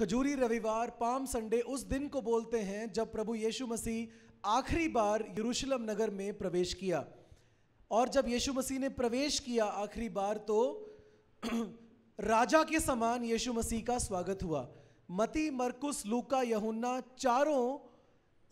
खजूरी रविवार palm Sunday उस दिन को बोलते हैं जब प्रभु यीशु मसीह आखिरी बार यरूशलेम नगर में प्रवेश किया और जब यीशु मसीह ने प्रवेश किया आखिरी बार तो राजा के समान यीशु मसीह का स्वागत हुआ मती मरकुस लूका यहुन्ना चारों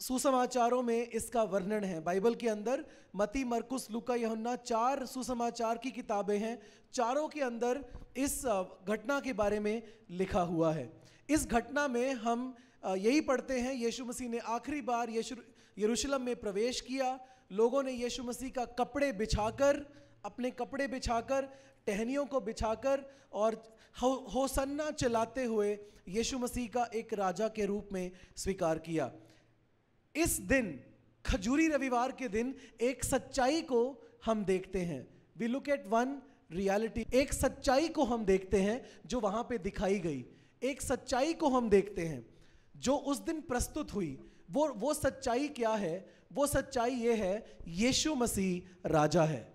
सुसमाचारों में इसका वर्णन है बाइबल के अंदर मती मरकुस लुका यहुन्ना चार सुसमाचार की किताबें हैं चारों के अंदर इस घटना के बारे में लिखा हुआ है इस घटना में हम यही पढ़ते हैं यीशु मसीह ने आखिरी बार यीशु यरूशलेम में प्रवेश किया लोगों ने यीशु मसीह का कपड़े बिछाकर अपने कपड़े बिछाकर टहनियों को बिछाकर और हो, होसन्ना चलाते हुए यीशु मसीह का एक राजा के रूप में स्वीकार किया इस दिन खजूरी रविवार के दिन एक सच्चाई को हम देखते हैं we look at one reality एक सच्चाई को हम देखते हैं जो वहाँ पे दिखाई गई एक सच्चाई को हम देखते हैं जो उस दिन प्रस्तुत हुई वो वो सच्चाई क्या है वो सच्चाई ये है यीशु मसीह राजा है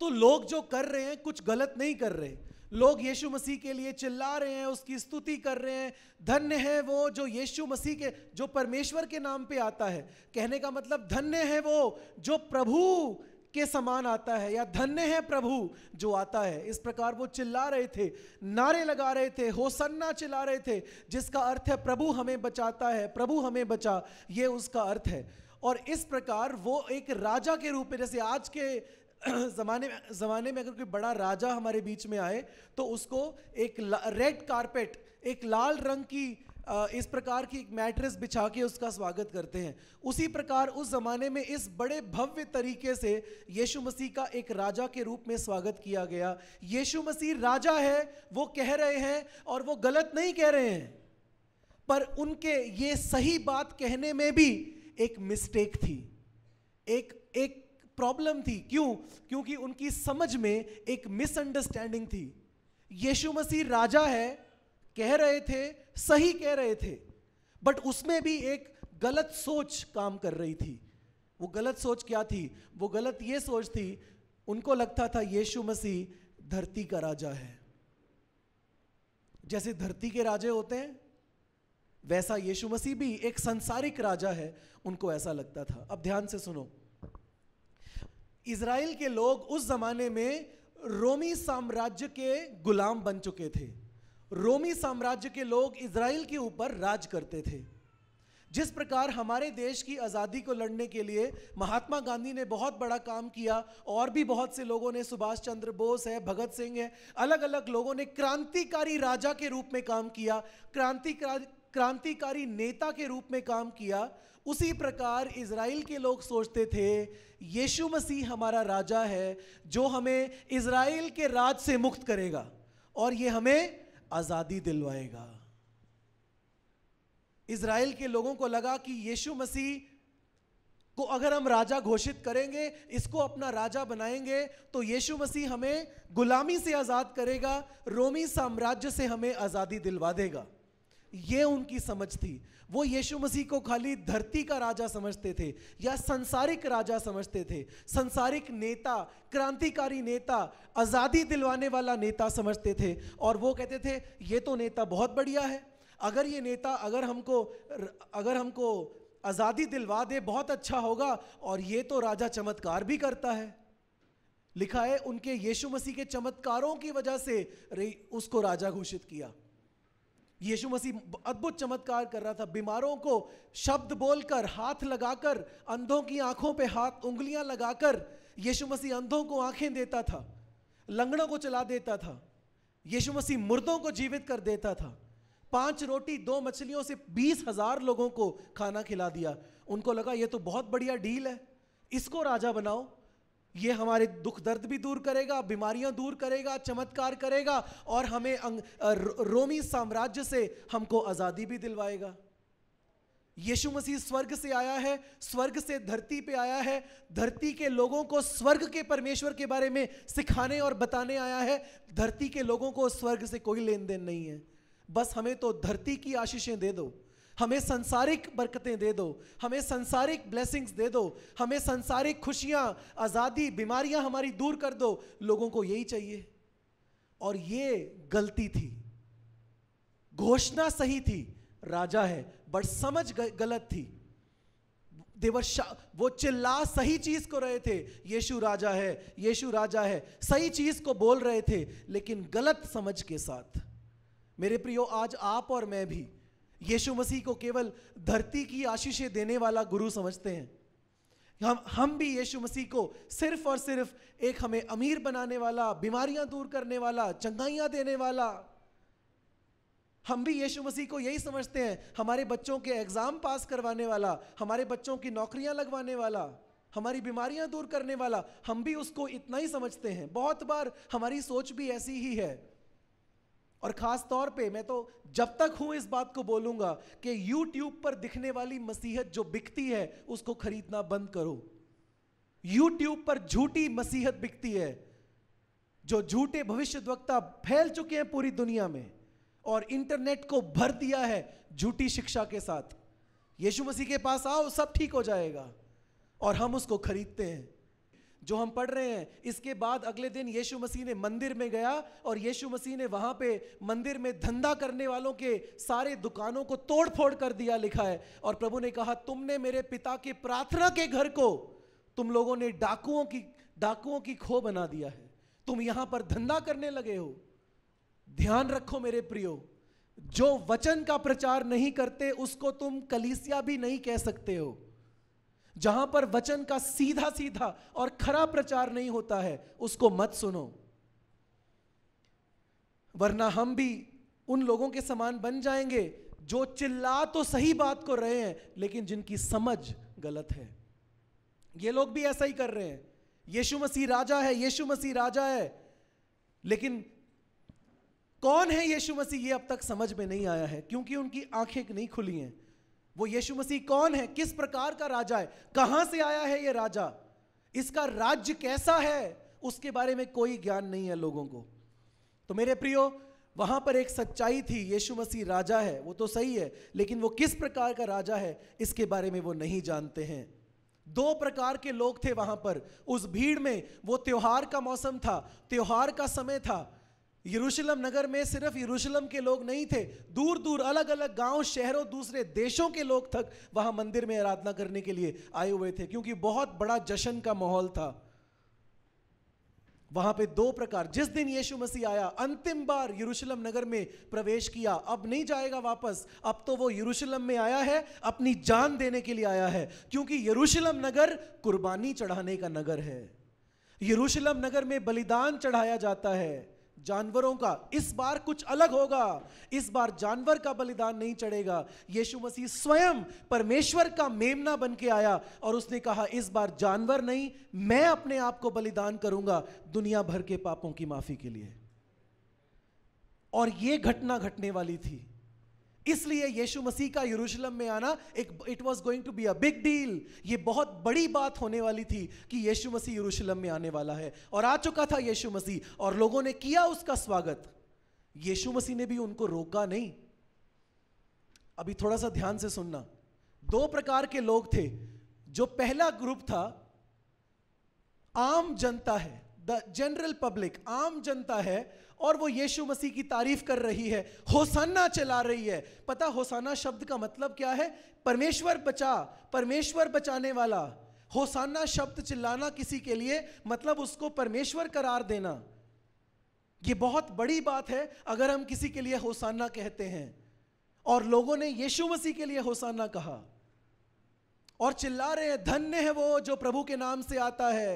तो लोग जो कर रहे हैं कुछ गलत नहीं कर रहे लोग यीशु मसीह के लिए चिल्ला रहे हैं उसकी स्तुति कर रहे हैं धन्य है वो जो यीशु मसीह के जो परमेश्वर के नाम पे आता है कहने का मतलब धन्य है वो जो प्रभु के समान आता है या धन्य है प्रभु जो आता है इस प्रकार वो चिल्ला रहे थे नारे लगा रहे थे होसन्ना चिल्ला रहे थे जिसका अर्थ है प्रभु हमें बचाता है प्रभु हमें बचा ये उसका अर्थ है और इस प्रकार वो एक राजा के रूप में जैसे आज के ज़माने में ज़माने में अगर कोई बड़ा राजा हमारे बीच में आए तो उसको एक रेड कारपेट एक लाल रंग की इस प्रकार की एक मैट्रेस बिछा के उसका स्वागत करते हैं उसी प्रकार उस ज़माने में इस बड़े भव्य तरीके से यीशु मसीह का एक राजा के रूप में स्वागत किया गया यीशु मसीह राजा है वो कह रहे हैं और वो गलत नहीं कह रहे हैं पर उनके ये सही बात कहने में भी एक मिस्टेक थी एक एक प्रॉब्लम थी क्यों क्योंकि उनकी समझ में एक मिसअंडरस्टैंडिंग थी यीशु मसीह राजा है कह रहे थे सही कह रहे थे बट उसमें भी एक गलत सोच काम कर रही थी वो गलत सोच क्या थी वो गलत ये सोच थी उनको लगता था यीशु मसीह धरती का राजा है जैसे धरती के राजे होते हैं वैसा यीशु मसीह भी एक संसारिक राजा है उनको ऐसा लगता था अब ध्यान से सुनो इसराइल के लोग उस जमाने में रोमी साम्राज्य के गुलाम बन चुके थे रोमी साम्राज्य के लोग इसराइल के ऊपर राज करते थे जिस प्रकार हमारे देश की आज़ादी को लड़ने के लिए महात्मा गांधी ने बहुत बड़ा काम किया और भी बहुत से लोगों ने सुभाष चंद्र बोस है भगत सिंह है अलग अलग लोगों ने क्रांतिकारी राजा के रूप में काम किया क्रांति क्रांतिकारी नेता के रूप में काम किया उसी प्रकार इसराइल के लोग सोचते थे यीशु मसीह हमारा राजा है जो हमें इसराइल के राज से मुक्त करेगा और ये हमें आज़ादी दिलवाएगा इसराइल के लोगों को लगा कि यीशु मसीह को अगर हम राजा घोषित करेंगे इसको अपना राजा बनाएंगे तो यीशु मसीह हमें गुलामी से आज़ाद करेगा रोमी साम्राज्य से हमें आज़ादी दिलवा देगा ये उनकी समझ थी वो यीशु मसीह को खाली धरती का राजा समझते थे या संसारिक राजा समझते थे संसारिक नेता क्रांतिकारी नेता आज़ादी दिलवाने वाला नेता समझते थे और वो कहते थे ये तो नेता बहुत बढ़िया है अगर ये नेता अगर हमको अगर हमको आज़ादी दिलवा दे बहुत अच्छा होगा और ये तो राजा चमत्कार भी करता है लिखा है उनके यीशु मसीह के चमत्कारों की वजह से उसको राजा घोषित किया यीशु मसीह अद्भुत चमत्कार कर रहा था बीमारों को शब्द बोलकर हाथ लगाकर अंधों की आंखों पे हाथ उंगलियां लगाकर यीशु मसीह अंधों को आंखें देता था लंगड़ों को चला देता था यीशु मसीह मुर्दों को जीवित कर देता था पांच रोटी दो मछलियों से बीस हजार लोगों को खाना खिला दिया उनको लगा ये तो बहुत बढ़िया डील है इसको राजा बनाओ ये हमारे दुख दर्द भी दूर करेगा बीमारियां दूर करेगा चमत्कार करेगा और हमें अंग, रोमी साम्राज्य से हमको आज़ादी भी दिलवाएगा यीशु मसीह स्वर्ग से आया है स्वर्ग से धरती पे आया है धरती के लोगों को स्वर्ग के परमेश्वर के बारे में सिखाने और बताने आया है धरती के लोगों को स्वर्ग से कोई लेन देन नहीं है बस हमें तो धरती की आशीषें दे दो हमें संसारिक बरकतें दे दो हमें संसारिक ब्लेसिंग्स दे दो हमें संसारिक खुशियाँ आज़ादी बीमारियाँ हमारी दूर कर दो लोगों को यही चाहिए और ये गलती थी घोषणा सही थी राजा है बट समझ गलत थी देवर वो चिल्ला सही चीज को रहे थे यीशु राजा है यीशु राजा है सही चीज को बोल रहे थे लेकिन गलत समझ के साथ मेरे प्रियो आज आप और मैं भी यीशु मसीह को केवल धरती की आशीषें देने वाला गुरु समझते हैं हम हम भी यीशु मसीह को सिर्फ और सिर्फ एक हमें अमीर बनाने वाला बीमारियां दूर करने वाला चंगाइयां देने वाला हम भी यीशु मसीह को यही समझते हैं हमारे बच्चों के एग्ज़ाम पास करवाने वाला हमारे बच्चों की नौकरियां लगवाने वाला हमारी बीमारियां दूर करने वाला हम भी उसको इतना ही समझते हैं बहुत बार हमारी सोच भी ऐसी ही है और ख़ास तौर पे मैं तो जब तक हूं इस बात को बोलूंगा कि YouTube पर दिखने वाली मसीहत जो बिकती है उसको खरीदना बंद करो YouTube पर झूठी मसीहत बिकती है जो झूठे भविष्यद्वक्ता फैल चुके हैं पूरी दुनिया में और इंटरनेट को भर दिया है झूठी शिक्षा के साथ यीशु मसीह के पास आओ सब ठीक हो जाएगा और हम उसको खरीदते हैं जो हम पढ़ रहे हैं इसके बाद अगले दिन यीशु मसीह ने मंदिर में गया और यीशु मसीह ने वहाँ पे मंदिर में धंधा करने वालों के सारे दुकानों को तोड़ फोड़ कर दिया लिखा है और प्रभु ने कहा तुमने मेरे पिता के प्रार्थना के घर को तुम लोगों ने डाकुओं की डाकुओं की खो बना दिया है तुम यहाँ पर धंधा करने लगे हो ध्यान रखो मेरे प्रियो जो वचन का प्रचार नहीं करते उसको तुम कलीसिया भी नहीं कह सकते हो जहां पर वचन का सीधा सीधा और खरा प्रचार नहीं होता है उसको मत सुनो वरना हम भी उन लोगों के समान बन जाएंगे जो चिल्ला तो सही बात को रहे हैं लेकिन जिनकी समझ गलत है ये लोग भी ऐसा ही कर रहे हैं यीशु मसीह राजा है यीशु मसीह राजा है लेकिन कौन है यीशु मसीह ये अब तक समझ में नहीं आया है क्योंकि उनकी आंखें नहीं खुली हैं वो यीशु मसीह कौन है किस प्रकार का राजा है कहां से आया है ये राजा इसका राज्य कैसा है उसके बारे में कोई ज्ञान नहीं है लोगों को तो मेरे प्रियो वहां पर एक सच्चाई थी यीशु मसीह राजा है वो तो सही है लेकिन वो किस प्रकार का राजा है इसके बारे में वो नहीं जानते हैं दो प्रकार के लोग थे वहां पर उस भीड़ में वो त्योहार का मौसम था त्योहार का समय था यरूशलेम नगर में सिर्फ यरूशलेम के लोग नहीं थे दूर दूर अलग अलग गांव शहरों दूसरे देशों के लोग तक वहां मंदिर में आराधना करने के लिए आए हुए थे क्योंकि बहुत बड़ा जश्न का माहौल था वहां पे दो प्रकार जिस दिन यीशु मसीह आया अंतिम बार यरूशलेम नगर में प्रवेश किया अब नहीं जाएगा वापस अब तो वो यरूशलेम में आया है अपनी जान देने के लिए आया है क्योंकि यरूशलेम नगर कुर्बानी चढ़ाने का नगर है यरूशलेम नगर में बलिदान चढ़ाया जाता है जानवरों का इस बार कुछ अलग होगा इस बार जानवर का बलिदान नहीं चढ़ेगा यीशु मसीह स्वयं परमेश्वर का मेमना बन के आया और उसने कहा इस बार जानवर नहीं मैं अपने आप को बलिदान करूंगा दुनिया भर के पापों की माफी के लिए और यह घटना घटने वाली थी इसलिए यीशु मसीह का यरूशलेम में आना एक it was going to be a big deal ये बहुत बड़ी बात होने वाली थी कि यीशु मसीह यरूशलेम में आने वाला है और आ चुका था यीशु मसीह और लोगों ने किया उसका स्वागत यीशु मसीह ने भी उनको रोका नहीं अभी थोड़ा सा ध्यान से सुनना दो प्रकार के लोग थे जो पहला ग्रुप था आम जनता है द जनरल पब्लिक आम जनता है और वो यीशु मसीह की तारीफ कर रही है होसाना चला रही है पता होसाना शब्द का मतलब क्या है परमेश्वर बचा परमेश्वर बचाने वाला होसाना शब्द चिल्लाना किसी के लिए मतलब उसको परमेश्वर करार देना ये बहुत बड़ी बात है अगर हम किसी के लिए होसाना कहते हैं और लोगों ने यीशु मसीह के लिए होसाना कहा और चिल्ला रहे हैं धन्य है वो जो प्रभु के नाम से आता है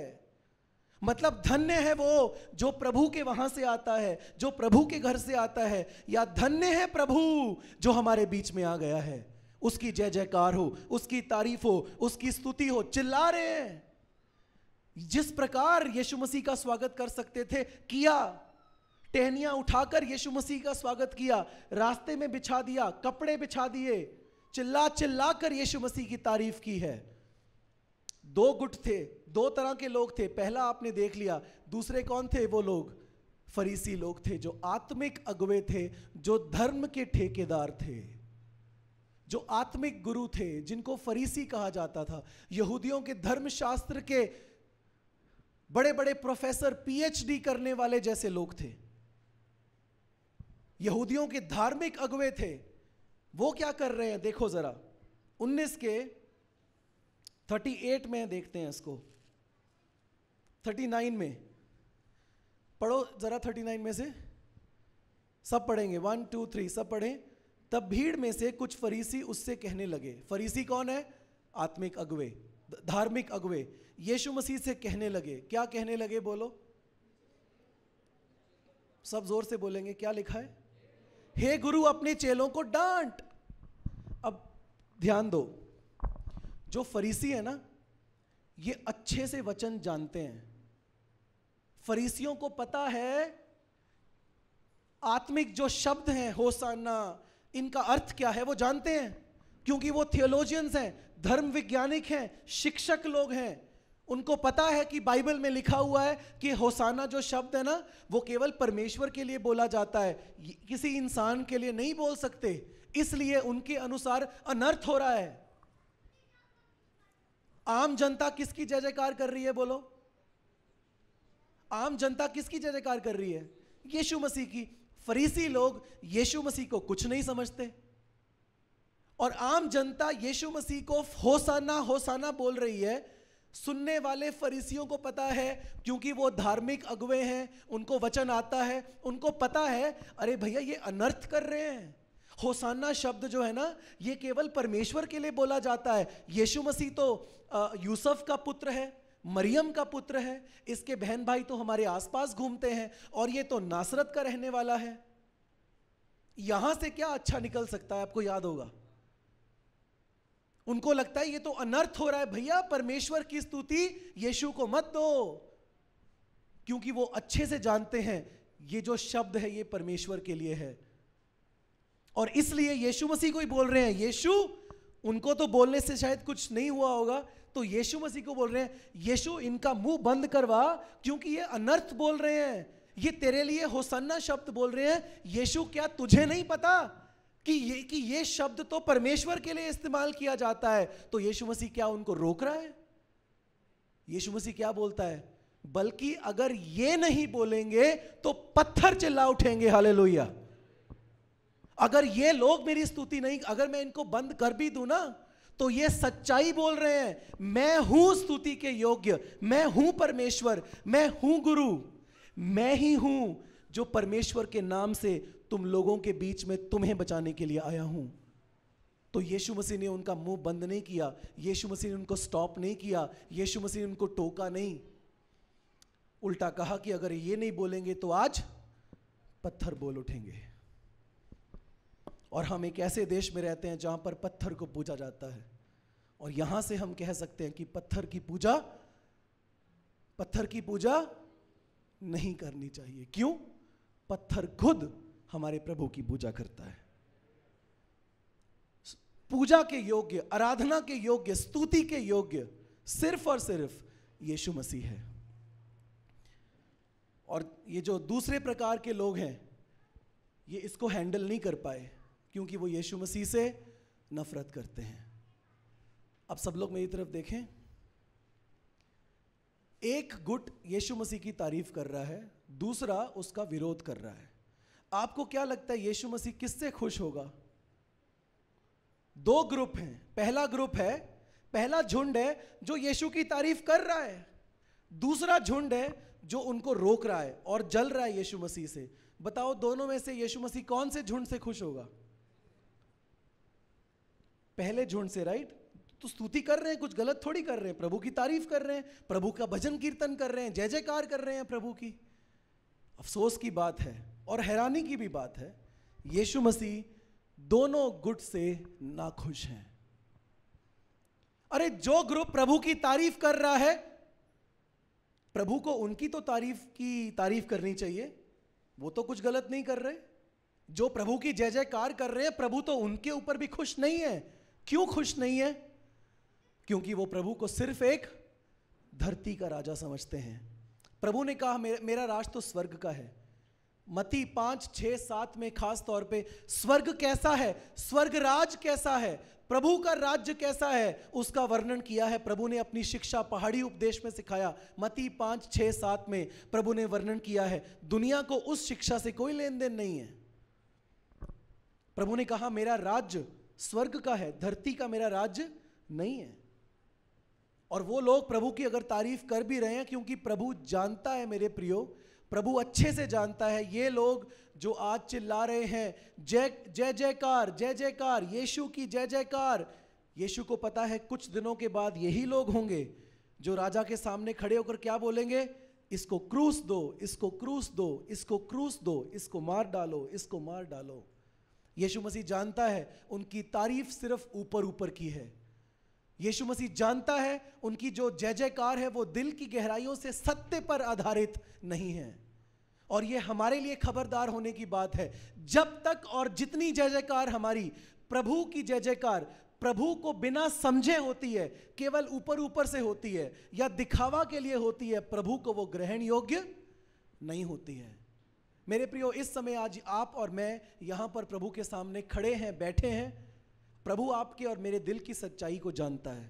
मतलब धन्य है वो जो प्रभु के वहां से आता है जो प्रभु के घर से आता है या धन्य है प्रभु जो हमारे बीच में आ गया है उसकी जय जयकार हो उसकी तारीफ हो उसकी स्तुति हो चिल्ला रहे हैं जिस प्रकार यीशु मसीह का स्वागत कर सकते थे किया टहनिया उठाकर यीशु मसीह का स्वागत किया रास्ते में बिछा दिया कपड़े बिछा दिए चिल्ला चिल्ला कर यीशु मसीह की तारीफ की है दो गुट थे दो तरह के लोग थे पहला आपने देख लिया दूसरे कौन थे वो लोग फरीसी लोग थे जो आत्मिक अगवे थे जो धर्म के ठेकेदार थे जो आत्मिक गुरु थे जिनको फरीसी कहा जाता था यहूदियों के धर्मशास्त्र के बड़े बड़े प्रोफेसर पीएचडी करने वाले जैसे लोग थे यहूदियों के धार्मिक अगवे थे वो क्या कर रहे हैं देखो जरा 19 के 38 में देखते हैं इसको थर्टी नाइन में पढ़ो ज़रा थर्टी नाइन में से सब पढ़ेंगे वन टू थ्री सब पढ़ें तब भीड़ में से कुछ फरीसी उससे कहने लगे फरीसी कौन है आत्मिक अगवे धार्मिक अगवे यीशु मसीह से कहने लगे क्या कहने लगे बोलो सब जोर से बोलेंगे क्या लिखा है हे गुरु अपने चेलों को डांट अब ध्यान दो जो फरीसी है ना ये अच्छे से वचन जानते हैं फरीसियों को पता है आत्मिक जो शब्द हैं होसाना इनका अर्थ क्या है वो जानते हैं क्योंकि वो थियोलॉजियंस हैं धर्म वैज्ञानिक हैं शिक्षक लोग हैं उनको पता है कि बाइबल में लिखा हुआ है कि होसाना जो शब्द है ना वो केवल परमेश्वर के लिए बोला जाता है किसी इंसान के लिए नहीं बोल सकते इसलिए उनके अनुसार अनर्थ हो रहा है आम जनता किसकी जय जयकार कर रही है बोलो आम जनता किसकी जय जयकार कर रही है यीशु मसीह की फरीसी लोग यीशु मसीह को कुछ नहीं समझते और आम जनता यीशु मसीह को होसाना होसाना बोल रही है सुनने वाले फरीसियों को पता है क्योंकि वो धार्मिक अगुवे हैं उनको वचन आता है उनको पता है अरे भैया ये अनर्थ कर रहे हैं होसाना शब्द जो है ना ये केवल परमेश्वर के लिए बोला जाता है यीशु मसीह तो यूसुफ का पुत्र है मरियम का पुत्र है इसके बहन भाई तो हमारे आसपास घूमते हैं और ये तो नासरत का रहने वाला है यहां से क्या अच्छा निकल सकता है आपको याद होगा उनको लगता है ये तो अनर्थ हो रहा है भैया परमेश्वर की स्तुति यीशु को मत दो क्योंकि वो अच्छे से जानते हैं ये जो शब्द है ये परमेश्वर के लिए है और इसलिए यीशु मसीह को ही बोल रहे हैं यीशु उनको तो बोलने से शायद कुछ नहीं हुआ होगा तो यीशु मसीह को बोल रहे हैं यीशु इनका मुंह बंद करवा क्योंकि ये अनर्थ बोल रहे हैं ये तेरे लिए होसन्ना शब्द बोल रहे हैं यीशु क्या तुझे नहीं पता कि ये कि ये शब्द तो परमेश्वर के लिए इस्तेमाल किया जाता है तो यीशु मसीह क्या उनको रोक रहा है यीशु मसीह क्या बोलता है बल्कि अगर ये नहीं बोलेंगे तो पत्थर चिल्ला उठेंगे हाले अगर ये लोग मेरी स्तुति नहीं अगर मैं इनको बंद कर भी दू ना तो ये सच्चाई बोल रहे हैं मैं हूं स्तुति के योग्य मैं हूं परमेश्वर मैं हूं गुरु मैं ही हूं जो परमेश्वर के नाम से तुम लोगों के बीच में तुम्हें बचाने के लिए आया हूं तो यीशु मसीह ने उनका मुंह बंद नहीं किया यीशु मसीह ने उनको स्टॉप नहीं किया यीशु मसीह ने उनको टोका नहीं उल्टा कहा कि अगर ये नहीं बोलेंगे तो आज पत्थर बोल उठेंगे और हम एक ऐसे देश में रहते हैं जहां पर पत्थर को पूजा जाता है और यहां से हम कह सकते हैं कि पत्थर की पूजा पत्थर की पूजा नहीं करनी चाहिए क्यों पत्थर खुद हमारे प्रभु की पूजा करता है पूजा के योग्य आराधना के योग्य स्तुति के योग्य सिर्फ और सिर्फ यीशु मसीह है और ये जो दूसरे प्रकार के लोग हैं ये इसको हैंडल नहीं कर पाए क्योंकि वो यीशु मसीह से नफरत करते हैं अब सब लोग मेरी तरफ देखें एक गुट यीशु मसीह की तारीफ कर रहा है दूसरा उसका विरोध कर रहा है आपको क्या लगता है यीशु मसीह किससे खुश होगा दो ग्रुप हैं पहला ग्रुप है पहला झुंड है जो यीशु की तारीफ कर रहा है दूसरा झुंड है जो उनको रोक रहा है और जल रहा है यीशु मसीह से बताओ दोनों में से यीशु मसीह कौन से झुंड से खुश होगा पहले झुंड से राइट तो स्तुति कर रहे हैं कुछ गलत थोड़ी कर रहे हैं प्रभु की तारीफ कर रहे हैं प्रभु का भजन कीर्तन कर रहे हैं जय जयकार कर रहे हैं प्रभु की अफसोस की बात है और हैरानी की भी बात है यीशु मसीह दोनों गुट से नाखुश हैं अरे जो ग्रुप प्रभु की तारीफ कर रहा है प्रभु को उनकी तो तारीफ की तारीफ करनी चाहिए वो तो कुछ गलत नहीं कर रहे जो प्रभु की जय जयकार कर रहे हैं प्रभु तो उनके ऊपर भी खुश नहीं है क्यों खुश नहीं है क्योंकि वो प्रभु को सिर्फ एक धरती का राजा समझते हैं प्रभु ने कहा मेरा, मेरा राज तो स्वर्ग का है मती पांच छह सात में खास तौर पे स्वर्ग कैसा है स्वर्ग राज कैसा है प्रभु का राज्य कैसा है उसका वर्णन किया है प्रभु ने अपनी शिक्षा पहाड़ी उपदेश में सिखाया मती पांच छह सात में प्रभु ने वर्णन किया है दुनिया को उस शिक्षा से कोई लेन देन नहीं है प्रभु ने कहा मेरा राज्य स्वर्ग का है धरती का मेरा राज्य नहीं है और वो लोग प्रभु की अगर तारीफ कर भी रहे हैं क्योंकि प्रभु जानता है मेरे प्रियो प्रभु अच्छे से जानता है ये लोग जो आज चिल्ला रहे हैं जय जय जयकार जय जयकार यीशु की जय जयकार यीशु को पता है कुछ दिनों के बाद यही लोग होंगे जो राजा के सामने खड़े होकर क्या बोलेंगे इसको क्रूस दो इसको क्रूस दो इसको क्रूस दो इसको मार डालो इसको मार डालो यीशु मसीह जानता है उनकी तारीफ सिर्फ ऊपर ऊपर की है यीशु मसीह जानता है उनकी जो जय जयकार है वो दिल की गहराइयों से सत्य पर आधारित नहीं है और ये हमारे लिए खबरदार होने की बात है जब तक और जितनी जय जयकार हमारी प्रभु की जय जयकार प्रभु को बिना समझे होती है केवल ऊपर ऊपर से होती है या दिखावा के लिए होती है प्रभु को वो ग्रहण योग्य नहीं होती है मेरे प्रियो इस समय आज आप और मैं यहाँ पर प्रभु के सामने खड़े हैं बैठे हैं प्रभु आपके और मेरे दिल की सच्चाई को जानता है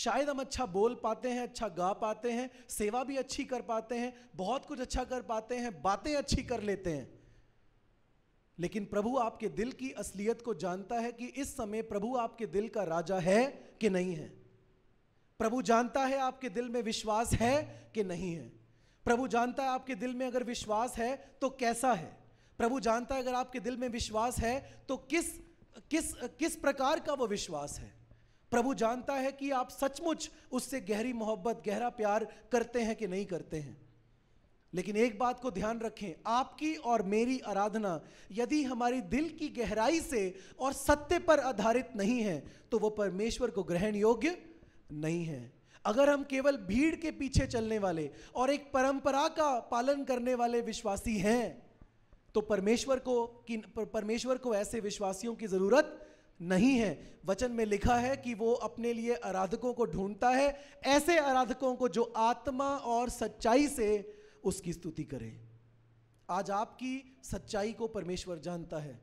शायद हम अच्छा बोल पाते हैं अच्छा गा पाते हैं सेवा भी अच्छी कर पाते हैं बहुत कुछ अच्छा कर पाते हैं बातें अच्छी कर लेते हैं लेकिन प्रभु आपके दिल की असलियत को जानता है कि इस समय प्रभु आपके दिल का राजा है कि नहीं है प्रभु जानता है आपके दिल में विश्वास है कि नहीं है प्रभु जानता है आपके दिल में अगर विश्वास है तो कैसा है प्रभु जानता है अगर आपके दिल में विश्वास है तो किस किस किस प्रकार का वो विश्वास है प्रभु जानता है कि आप सचमुच उससे गहरी मोहब्बत गहरा प्यार करते हैं कि नहीं करते हैं लेकिन एक बात को ध्यान रखें आपकी और मेरी आराधना यदि हमारी दिल की गहराई से और सत्य पर आधारित नहीं है तो वो परमेश्वर को ग्रहण योग्य नहीं है अगर हम केवल भीड़ के पीछे चलने वाले और एक परंपरा का पालन करने वाले विश्वासी हैं तो परमेश्वर को कि परमेश्वर को ऐसे विश्वासियों की ज़रूरत नहीं है वचन में लिखा है कि वो अपने लिए आराधकों को ढूंढता है ऐसे आराधकों को जो आत्मा और सच्चाई से उसकी स्तुति करें आज आपकी सच्चाई को परमेश्वर जानता है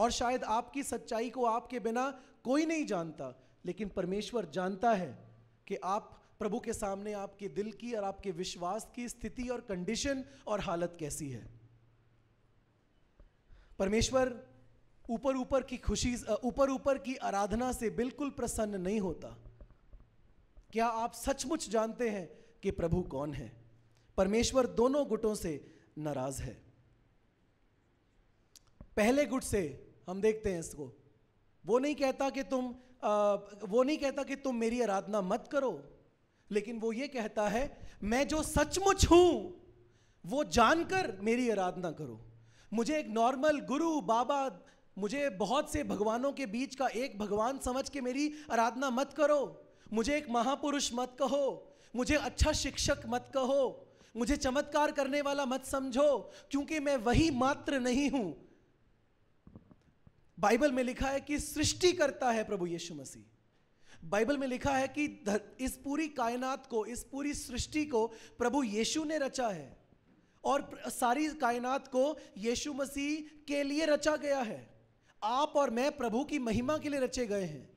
और शायद आपकी सच्चाई को आपके बिना कोई नहीं जानता लेकिन परमेश्वर जानता है कि आप प्रभु के सामने आपके दिल की और आपके विश्वास की स्थिति और कंडीशन और हालत कैसी है परमेश्वर ऊपर ऊपर की खुशी ऊपर ऊपर की आराधना से बिल्कुल प्रसन्न नहीं होता क्या आप सचमुच जानते हैं कि प्रभु कौन है परमेश्वर दोनों गुटों से नाराज है पहले गुट से हम देखते हैं इसको वो नहीं कहता कि तुम आ, वो नहीं कहता कि तुम मेरी आराधना मत करो लेकिन वो ये कहता है मैं जो सचमुच हूं वो जानकर मेरी आराधना करो मुझे एक नॉर्मल गुरु बाबा मुझे बहुत से भगवानों के बीच का एक भगवान समझ के मेरी आराधना मत करो मुझे एक महापुरुष मत कहो मुझे अच्छा शिक्षक मत कहो मुझे चमत्कार करने वाला मत समझो क्योंकि मैं वही मात्र नहीं हूं बाइबल में लिखा है कि सृष्टि करता है प्रभु यीशु मसीह बाइबल में लिखा है कि इस पूरी कायनात को इस पूरी सृष्टि को प्रभु यीशु ने रचा है और सारी कायनात को यीशु मसीह के लिए रचा गया है आप और मैं प्रभु की महिमा के लिए रचे गए हैं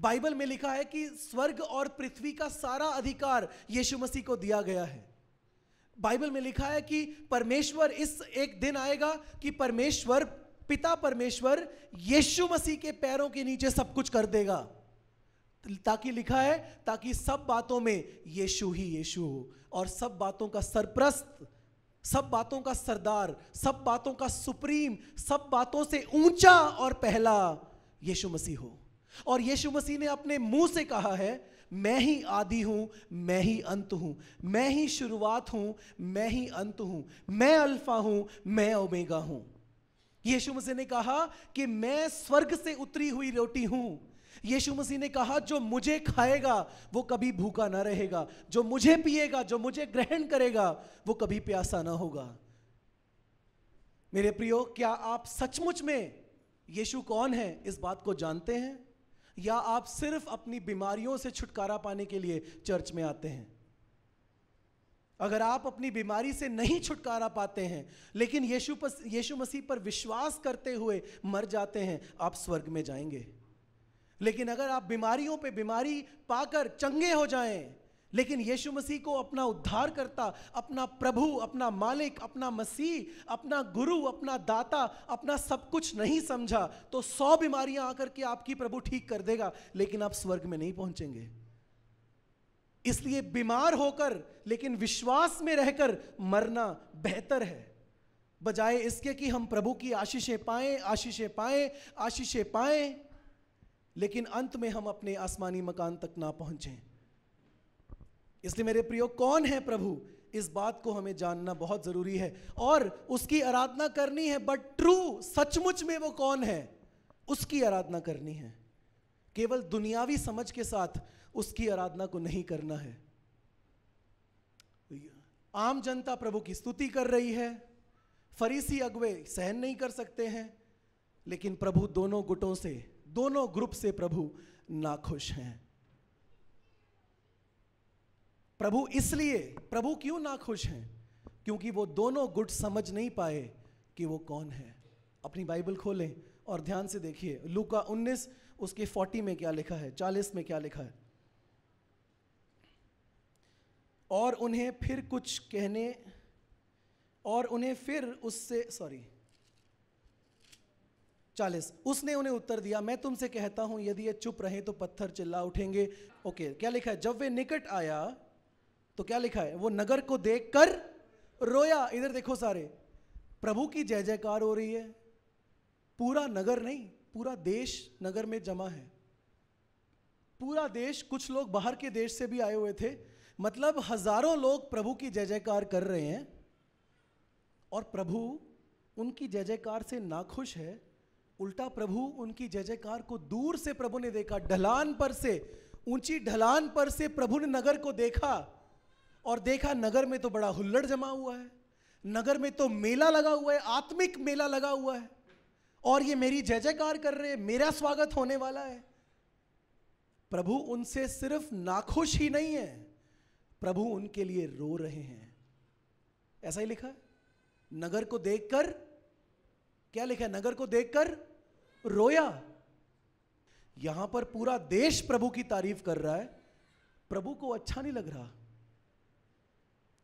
बाइबल में लिखा है कि स्वर्ग और पृथ्वी का सारा अधिकार यीशु मसीह को दिया गया है बाइबल में लिखा है कि परमेश्वर इस एक दिन आएगा कि परमेश्वर पिता परमेश्वर यीशु मसीह के पैरों के नीचे सब कुछ कर देगा ताकि लिखा है ताकि सब बातों में यीशु ही यीशु हो और सब बातों का सरप्रस्त सब बातों का सरदार सब बातों का सुप्रीम सब बातों से ऊंचा और पहला यीशु मसीह हो और यीशु मसीह ने अपने मुंह से कहा है मैं ही आदि हूं मैं ही अंत हूं मैं ही शुरुआत हूं मैं ही अंत हूं मैं अल्फा हूं मैं ओमेगा हूं यीशु मसीह ने कहा कि मैं स्वर्ग से उतरी हुई रोटी हूं यीशु मसीह ने कहा जो मुझे खाएगा वो कभी भूखा ना रहेगा जो मुझे पिएगा जो मुझे ग्रहण करेगा वो कभी प्यासा ना होगा मेरे प्रियो क्या आप सचमुच में यीशु कौन है इस बात को जानते हैं या आप सिर्फ अपनी बीमारियों से छुटकारा पाने के लिए चर्च में आते हैं अगर आप अपनी बीमारी से नहीं छुटकारा पाते हैं लेकिन यीशु पर यीशु मसीह पर विश्वास करते हुए मर जाते हैं आप स्वर्ग में जाएंगे लेकिन अगर आप बीमारियों पे बीमारी पाकर चंगे हो जाएं लेकिन यीशु मसीह को अपना उद्धार करता अपना प्रभु अपना मालिक अपना मसीह अपना गुरु अपना दाता अपना सब कुछ नहीं समझा तो सौ बीमारियां आकर के आपकी प्रभु ठीक कर देगा लेकिन आप स्वर्ग में नहीं पहुंचेंगे इसलिए बीमार होकर लेकिन विश्वास में रहकर मरना बेहतर है बजाय इसके कि हम प्रभु की आशीषें पाएं आशीषें पाएं आशीषें पाएं लेकिन अंत में हम अपने आसमानी मकान तक ना पहुंचे इसलिए मेरे प्रियो कौन है प्रभु इस बात को हमें जानना बहुत जरूरी है और उसकी आराधना करनी है बट ट्रू सचमुच में वो कौन है उसकी आराधना करनी है केवल दुनियावी समझ के साथ उसकी आराधना को नहीं करना है आम जनता प्रभु की स्तुति कर रही है फरीसी अगवे सहन नहीं कर सकते हैं लेकिन प्रभु दोनों गुटों से दोनों ग्रुप से प्रभु नाखुश हैं प्रभु इसलिए प्रभु क्यों नाखुश हैं क्योंकि वो दोनों गुट समझ नहीं पाए कि वो कौन है अपनी बाइबल खोलें और ध्यान से देखिए लूका 19 उसके 40 में क्या लिखा है 40 में क्या लिखा है और उन्हें फिर कुछ कहने और उन्हें फिर उससे सॉरी चालीस उसने उन्हें उत्तर दिया मैं तुमसे कहता हूं यदि ये चुप रहे तो पत्थर चिल्ला उठेंगे ओके क्या लिखा है जब वे निकट आया तो क्या लिखा है वो नगर को देख कर रोया इधर देखो सारे प्रभु की जय जयकार हो रही है पूरा नगर नहीं पूरा देश नगर में जमा है पूरा देश कुछ लोग बाहर के देश से भी आए हुए थे मतलब हजारों लोग प्रभु की जय जयकार कर रहे हैं और प्रभु उनकी जय जयकार से नाखुश है उल्टा प्रभु उनकी जय जयकार को दूर से प्रभु ने देखा ढलान पर से ऊंची ढलान पर से प्रभु ने नगर को देखा और देखा नगर में तो बड़ा हुल्लड़ जमा हुआ है नगर में तो मेला लगा हुआ है आत्मिक मेला लगा हुआ है और ये मेरी जय जयकार कर रहे मेरा स्वागत होने वाला है प्रभु उनसे सिर्फ नाखुश ही नहीं है प्रभु उनके लिए रो रहे हैं ऐसा ही लिखा नगर को देखकर क्या लिखा है नगर को देखकर रोया यहां पर पूरा देश प्रभु की तारीफ कर रहा है प्रभु को अच्छा नहीं लग रहा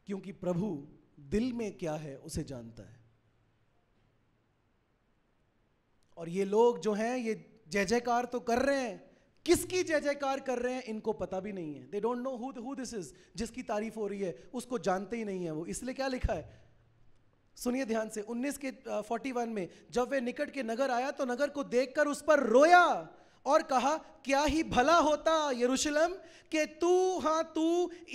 क्योंकि प्रभु दिल में क्या है उसे जानता है और ये लोग जो हैं ये जय जयकार तो कर रहे हैं किसकी जय जयकार कर रहे हैं इनको पता भी नहीं है they don't know who this is जिसकी तारीफ हो रही है उसको जानते ही नहीं है वो इसलिए क्या लिखा है सुनिए ध्यान से 19 के 41 में जब वे निकट के नगर आया तो नगर को देखकर उस पर रोया और कहा क्या ही भला होता यरूशलेम कि तू हाँ तू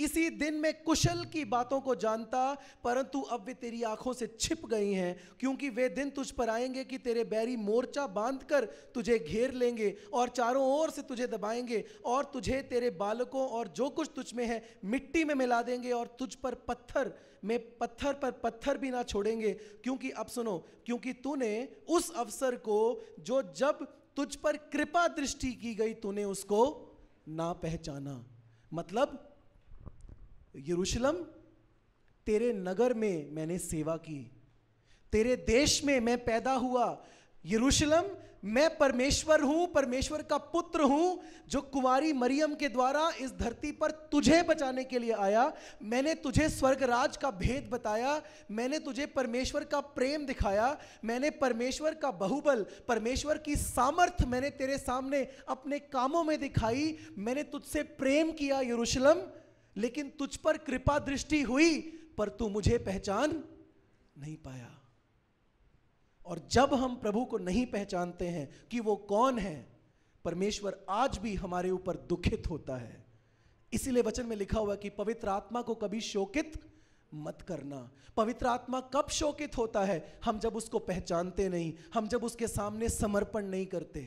इसी दिन में कुशल की बातों को जानता परंतु अब वे तेरी आंखों से छिप गई हैं क्योंकि वे दिन तुझ पर आएंगे कि तेरे बैरी मोर्चा बांधकर तुझे घेर लेंगे और चारों ओर से तुझे दबाएंगे और तुझे तेरे बालकों और जो कुछ तुझ में है मिट्टी में मिला देंगे और तुझ पर पत्थर मैं पत्थर पर पत्थर भी ना छोड़ेंगे क्योंकि अब सुनो क्योंकि तूने उस अवसर को जो जब तुझ पर कृपा दृष्टि की गई तूने उसको ना पहचाना मतलब यरूशलम तेरे नगर में मैंने सेवा की तेरे देश में मैं पैदा हुआ यरूशलम मैं परमेश्वर हूं परमेश्वर का पुत्र हूं जो कुमारी मरियम के द्वारा इस धरती पर तुझे बचाने के लिए आया मैंने तुझे स्वर्ग राज का भेद बताया मैंने तुझे परमेश्वर का प्रेम दिखाया मैंने परमेश्वर का बहुबल परमेश्वर की सामर्थ मैंने तेरे सामने अपने कामों में दिखाई मैंने तुझसे प्रेम किया यरूशलम लेकिन तुझ पर कृपा दृष्टि हुई पर तू मुझे पहचान नहीं पाया और जब हम प्रभु को नहीं पहचानते हैं कि वो कौन है परमेश्वर आज भी हमारे ऊपर दुखित होता है इसीलिए वचन में लिखा हुआ कि पवित्र आत्मा को कभी शोकित मत करना पवित्र आत्मा कब शोकित होता है हम जब उसको पहचानते नहीं हम जब उसके सामने समर्पण नहीं करते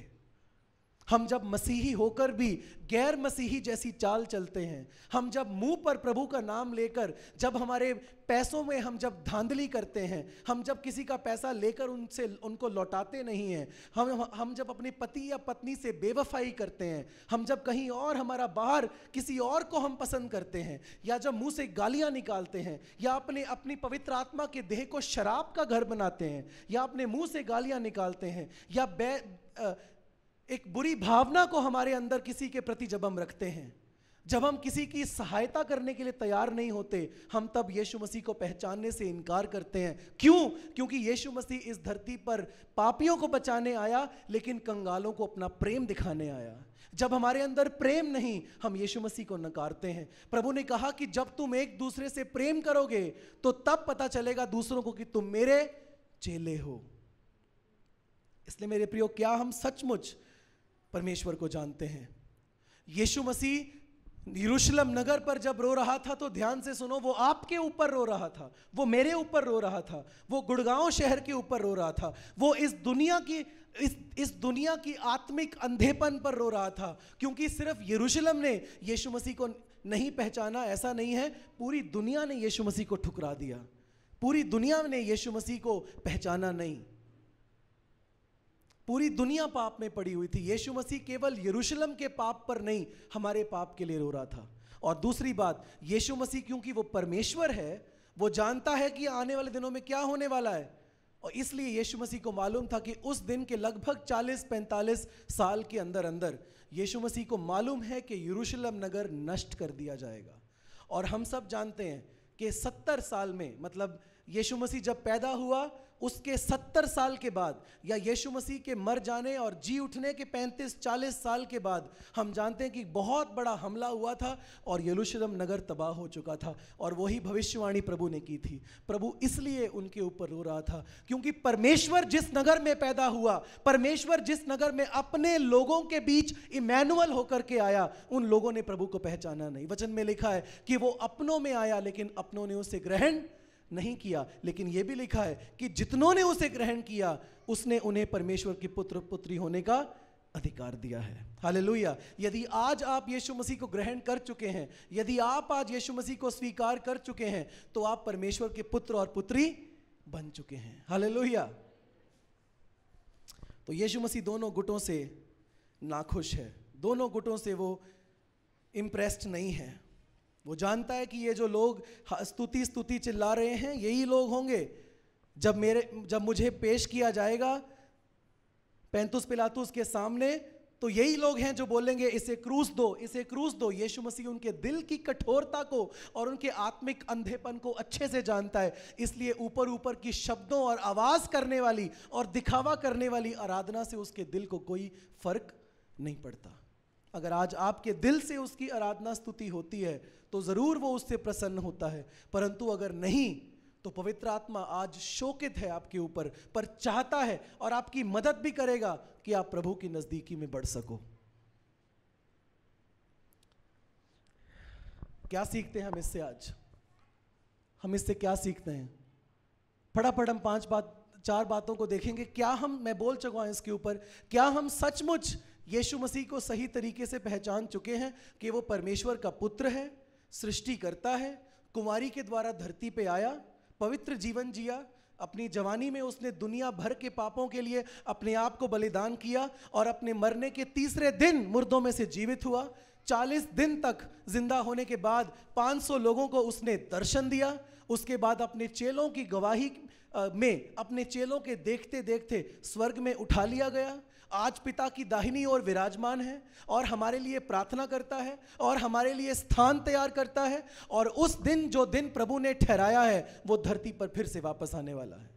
हम जब मसीही होकर भी गैर मसीही जैसी चाल चलते हैं हम जब मुंह पर प्रभु का नाम लेकर जब हमारे पैसों में हम जब धांधली करते हैं हम जब किसी का पैसा लेकर उनसे उनको लौटाते नहीं हैं हम हम जब अपने पति या पत्नी से बेवफाई करते हैं हम जब कहीं और हमारा बाहर किसी और को हम पसंद करते हैं या जब मुंह से गालियां निकालते हैं या अपने अपनी पवित्र आत्मा के देह को शराब का घर बनाते हैं या अपने मुंह से गालियां निकालते हैं या बै, आ, एक बुरी भावना को हमारे अंदर किसी के प्रति जब हम रखते हैं जब हम किसी की सहायता करने के लिए तैयार नहीं होते हम तब यीशु मसीह को पहचानने से इनकार करते हैं क्यों क्योंकि यीशु मसीह इस धरती पर पापियों को बचाने आया लेकिन कंगालों को अपना प्रेम दिखाने आया जब हमारे अंदर प्रेम नहीं हम यीशु मसीह को नकारते हैं प्रभु ने कहा कि जब तुम एक दूसरे से प्रेम करोगे तो तब पता चलेगा दूसरों को कि तुम मेरे चेले हो इसलिए मेरे प्रियो क्या हम सचमुच परमेश्वर को जानते हैं यीशु मसीह यरूशलम नगर पर जब रो रहा था तो ध्यान से सुनो वो आपके ऊपर रो रहा था वो मेरे ऊपर रो रहा था वो गुड़गांव शहर के ऊपर रो रहा था वो इस दुनिया की इस इस दुनिया की आत्मिक अंधेपन पर रो रहा था क्योंकि सिर्फ यरूशलम ने यीशु मसीह को नहीं पहचाना ऐसा नहीं है पूरी दुनिया ने यीशु मसीह को ठुकरा दिया पूरी दुनिया ने यीशु मसीह को पहचाना नहीं पूरी दुनिया पाप में पड़ी हुई थी यीशु मसीह केवल यरूशलेम के पाप पर नहीं हमारे पाप के लिए रो रहा था और दूसरी बात यीशु मसीह क्योंकि वो परमेश्वर है वो जानता है कि आने वाले दिनों में क्या होने वाला है और इसलिए यीशु मसीह को मालूम था कि उस दिन के लगभग 40-45 साल के अंदर अंदर यीशु मसीह को मालूम है कि यरूशलेम नगर नष्ट कर दिया जाएगा और हम सब जानते हैं कि 70 साल में मतलब यीशु मसीह जब पैदा हुआ उसके सत्तर साल के बाद या यीशु मसीह के मर जाने और जी उठने के पैंतीस चालीस साल के बाद हम जानते हैं कि बहुत बड़ा हमला हुआ था और यलुशलम नगर तबाह हो चुका था और वही भविष्यवाणी प्रभु ने की थी प्रभु इसलिए उनके ऊपर रो रहा था क्योंकि परमेश्वर जिस नगर में पैदा हुआ परमेश्वर जिस नगर में अपने लोगों के बीच इमैनुअल होकर के आया उन लोगों ने प्रभु को पहचाना नहीं वचन में लिखा है कि वो अपनों में आया लेकिन अपनों ने उसे ग्रहण नहीं किया लेकिन यह भी लिखा है कि जितनों ने उसे ग्रहण किया उसने उन्हें परमेश्वर के पुत्र पुत्री होने का अधिकार दिया है हालेलुया यदि आज आप यीशु मसीह को ग्रहण कर चुके हैं यदि आप आज यीशु मसीह को स्वीकार कर चुके हैं तो आप परमेश्वर के पुत्र और पुत्री बन चुके हैं हालेलुया तो यीशु मसीह दोनों गुटों से नाखुश है दोनों गुटों से वो इम्प्रेस्ड नहीं है वो जानता है कि ये जो लोग स्तुति स्तुति चिल्ला रहे हैं यही लोग होंगे जब मेरे जब मुझे पेश किया जाएगा पैंतुस पिलातुस के सामने तो यही लोग हैं जो बोलेंगे इसे क्रूस दो इसे क्रूस दो यीशु मसीह उनके दिल की कठोरता को और उनके आत्मिक अंधेपन को अच्छे से जानता है इसलिए ऊपर ऊपर की शब्दों और आवाज़ करने वाली और दिखावा करने वाली आराधना से उसके दिल को कोई फर्क नहीं पड़ता अगर आज आपके दिल से उसकी आराधना स्तुति होती है तो ज़रूर वो उससे प्रसन्न होता है परंतु अगर नहीं तो पवित्र आत्मा आज शोकित है आपके ऊपर पर चाहता है और आपकी मदद भी करेगा कि आप प्रभु की नज़दीकी में बढ़ सको क्या सीखते हैं हम इससे आज हम इससे क्या सीखते हैं फटाफट हम पांच बात चार बातों को देखेंगे क्या हम मैं बोल चुका हूं इसके ऊपर क्या हम सचमुच यीशु मसीह को सही तरीके से पहचान चुके हैं कि वो परमेश्वर का पुत्र है सृष्टि करता है कुमारी के द्वारा धरती पे आया पवित्र जीवन जिया अपनी जवानी में उसने दुनिया भर के पापों के लिए अपने आप को बलिदान किया और अपने मरने के तीसरे दिन मुर्दों में से जीवित हुआ चालीस दिन तक जिंदा होने के बाद 500 लोगों को उसने दर्शन दिया उसके बाद अपने चेलों की गवाही में अपने चेलों के देखते देखते स्वर्ग में उठा लिया गया आज पिता की दाहिनी ओर विराजमान है और हमारे लिए प्रार्थना करता है और हमारे लिए स्थान तैयार करता है और उस दिन जो दिन प्रभु ने ठहराया है वो धरती पर फिर से वापस आने वाला है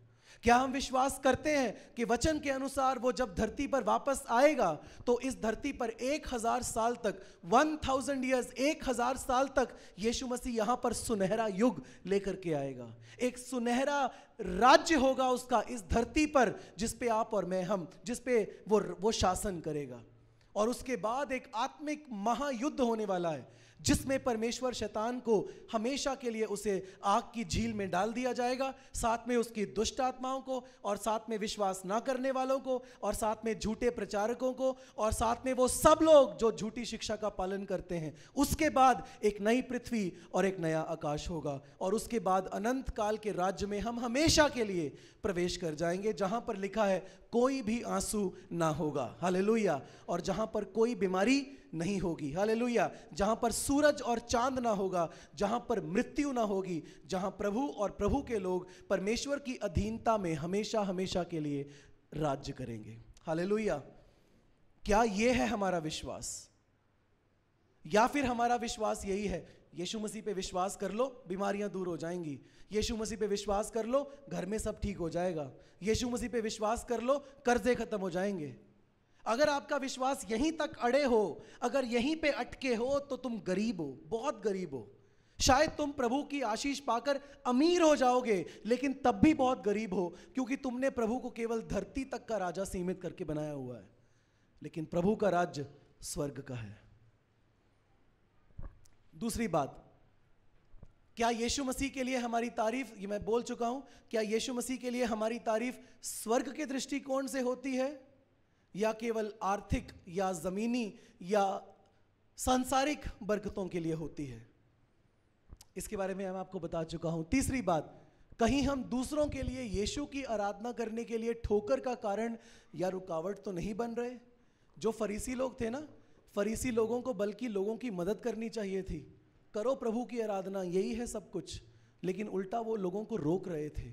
क्या हम विश्वास करते हैं कि वचन के अनुसार वो जब धरती पर वापस आएगा तो इस धरती पर एक हजार साल तक वन थाउजेंड ईयर्स एक हजार साल तक यीशु मसीह यहां पर सुनहरा युग लेकर के आएगा एक सुनहरा राज्य होगा उसका इस धरती पर जिसपे आप और मैं हम जिसपे वो वो शासन करेगा और उसके बाद एक आत्मिक महायुद्ध होने वाला है जिसमें परमेश्वर शैतान को हमेशा के लिए उसे आग की झील में डाल दिया जाएगा साथ में उसकी दुष्ट आत्माओं को और साथ में विश्वास ना करने वालों को और साथ में झूठे प्रचारकों को और साथ में वो सब लोग जो झूठी शिक्षा का पालन करते हैं उसके बाद एक नई पृथ्वी और एक नया आकाश होगा और उसके बाद अनंत काल के राज्य में हम हमेशा के लिए प्रवेश कर जाएंगे जहां पर लिखा है कोई भी आंसू ना होगा हालेलुया और जहां पर कोई बीमारी नहीं होगी हाले जहाँ पर सूरज और चांद ना होगा जहाँ पर मृत्यु ना होगी जहाँ प्रभु और प्रभु के लोग परमेश्वर की अधीनता में हमेशा हमेशा के लिए राज्य करेंगे हाले क्या ये है हमारा विश्वास या फिर हमारा विश्वास यही है यीशु मसीह पे विश्वास कर लो बीमारियां दूर हो जाएंगी यीशु मसीह पे विश्वास कर लो घर में सब ठीक हो जाएगा यीशु मसीह पे विश्वास कर लो कर्जे खत्म हो जाएंगे अगर आपका विश्वास यहीं तक अड़े हो अगर यहीं पे अटके हो तो तुम गरीब हो बहुत गरीब हो शायद तुम प्रभु की आशीष पाकर अमीर हो जाओगे लेकिन तब भी बहुत गरीब हो क्योंकि तुमने प्रभु को केवल धरती तक का राजा सीमित करके बनाया हुआ है लेकिन प्रभु का राज्य स्वर्ग का है दूसरी बात क्या यीशु मसीह के लिए हमारी तारीफ ये मैं बोल चुका हूं क्या यीशु मसीह के लिए हमारी तारीफ स्वर्ग के दृष्टिकोण से होती है या केवल आर्थिक या ज़मीनी या सांसारिक बरकतों के लिए होती है इसके बारे में मैं आपको बता चुका हूँ तीसरी बात कहीं हम दूसरों के लिए यीशु की आराधना करने के लिए ठोकर का कारण या रुकावट तो नहीं बन रहे जो फरीसी लोग थे ना फरीसी लोगों को बल्कि लोगों की मदद करनी चाहिए थी करो प्रभु की आराधना यही है सब कुछ लेकिन उल्टा वो लोगों को रोक रहे थे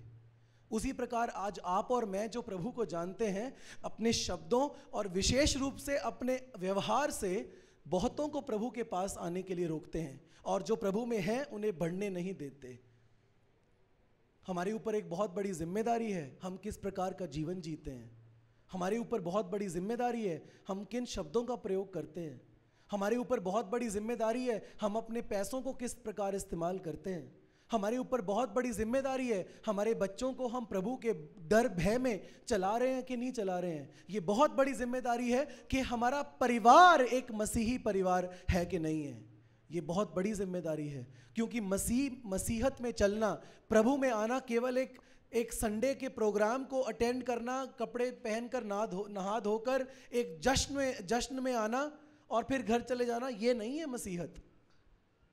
उसी प्रकार आज आप और मैं जो प्रभु को जानते हैं अपने शब्दों और विशेष रूप से अपने व्यवहार से बहुतों को प्रभु के पास आने के लिए रोकते हैं और जो प्रभु में हैं उन्हें बढ़ने नहीं देते हमारे ऊपर एक बहुत बड़ी जिम्मेदारी है हम किस प्रकार का जीवन जीते हैं हमारे ऊपर बहुत बड़ी जिम्मेदारी है हम किन शब्दों का प्रयोग करते हैं हमारे ऊपर बहुत बड़ी जिम्मेदारी है हम अपने पैसों को किस प्रकार इस्तेमाल करते हैं हमारे ऊपर बहुत बड़ी जिम्मेदारी है हमारे बच्चों को हम प्रभु के डर भय में चला रहे हैं कि नहीं चला रहे हैं ये बहुत बड़ी जिम्मेदारी है कि हमारा परिवार एक मसीही परिवार है कि नहीं है ये बहुत बड़ी जिम्मेदारी है क्योंकि मसीह मसीहत में चलना प्रभु में आना केवल एक एक संडे के प्रोग्राम को अटेंड करना कपड़े पहनकर नहा धो नहा धोकर एक जश्न में जश्न में आना और फिर घर चले जाना ये नहीं है मसीहत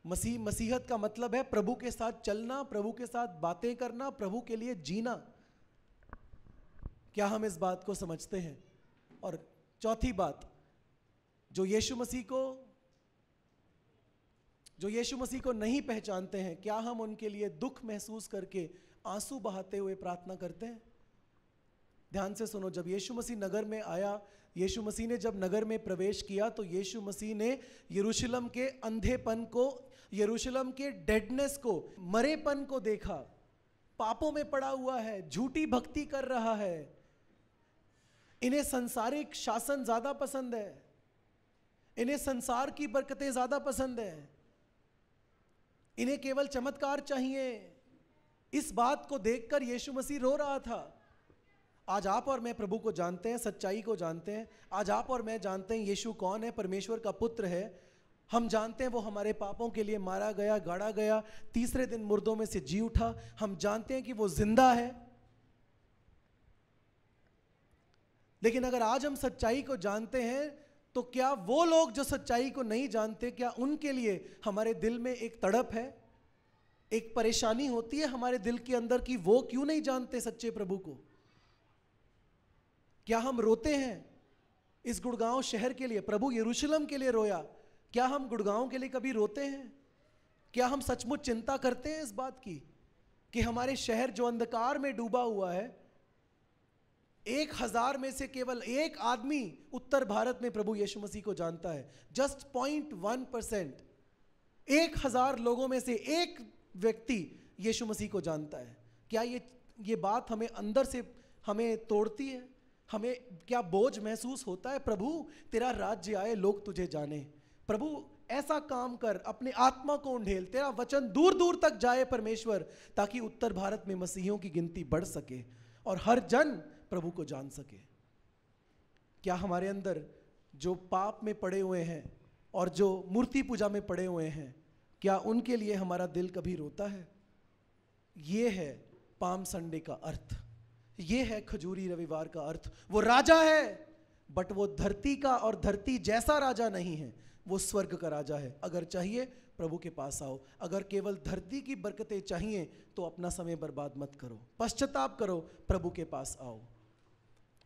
मसी मसीहत का मतलब है प्रभु के साथ चलना प्रभु के साथ बातें करना प्रभु के लिए जीना क्या हम इस बात को समझते हैं और चौथी बात जो यीशु मसीह को जो यीशु मसीह को नहीं पहचानते हैं क्या हम उनके लिए दुख महसूस करके आंसू बहाते हुए प्रार्थना करते हैं ध्यान से सुनो जब यीशु मसीह नगर में आया यीशु मसीह ने जब नगर में प्रवेश किया तो यीशु मसीह ने यरूशलेम के अंधेपन को यरूशलेम के डेडनेस को मरेपन को देखा पापों में पड़ा हुआ है झूठी भक्ति कर रहा है इन्हें संसारिक शासन ज़्यादा पसंद है इन्हें संसार की बरकतें ज़्यादा पसंद है इन्हें केवल चमत्कार चाहिए इस बात को देखकर यीशु मसीह रो रहा था आज आप और मैं प्रभु को जानते हैं सच्चाई को जानते हैं आज आप और मैं जानते हैं यीशु कौन है परमेश्वर का पुत्र है हम जानते हैं वो हमारे पापों के लिए मारा गया गाड़ा गया तीसरे दिन मुर्दों में से जी उठा हम जानते हैं कि वो जिंदा है लेकिन अगर आज हम सच्चाई को जानते हैं तो क्या वो लोग जो सच्चाई को नहीं जानते क्या उनके लिए हमारे दिल में एक तड़प है एक परेशानी होती है हमारे दिल के अंदर कि वो क्यों नहीं जानते सच्चे प्रभु को क्या हम रोते हैं इस गुड़गांव शहर के लिए प्रभु यरूशलम के लिए रोया क्या हम गुड़गांव के लिए कभी रोते हैं क्या हम सचमुच चिंता करते हैं इस बात की कि हमारे शहर जो अंधकार में डूबा हुआ है एक हजार में से केवल एक आदमी उत्तर भारत में प्रभु यीशु मसीह को जानता है जस्ट पॉइंट वन परसेंट एक हजार लोगों में से एक व्यक्ति यीशु मसीह को जानता है क्या ये ये बात हमें अंदर से हमें तोड़ती है हमें क्या बोझ महसूस होता है प्रभु तेरा राज्य आए लोग तुझे जाने प्रभु ऐसा काम कर अपने आत्मा को उंढेल तेरा वचन दूर दूर तक जाए परमेश्वर ताकि उत्तर भारत में मसीहियों की गिनती बढ़ सके और हर जन प्रभु को जान सके क्या हमारे अंदर जो पाप में पड़े हुए हैं और जो मूर्ति पूजा में पड़े हुए हैं क्या उनके लिए हमारा दिल कभी रोता है ये है पाम संडे का अर्थ ये है खजूरी रविवार का अर्थ वो राजा है बट वो धरती का और धरती जैसा राजा नहीं है वो स्वर्ग का राजा है अगर चाहिए प्रभु के पास आओ अगर केवल धरती की बरकतें चाहिए तो अपना समय बर्बाद मत करो पश्चाताप करो प्रभु के पास आओ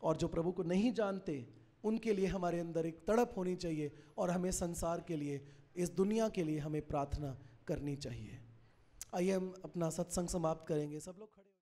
और जो प्रभु को नहीं जानते उनके लिए हमारे अंदर एक तड़प होनी चाहिए और हमें संसार के लिए इस दुनिया के लिए हमें प्रार्थना करनी चाहिए आइए हम अपना सत्संग समाप्त करेंगे सब लोग खड़े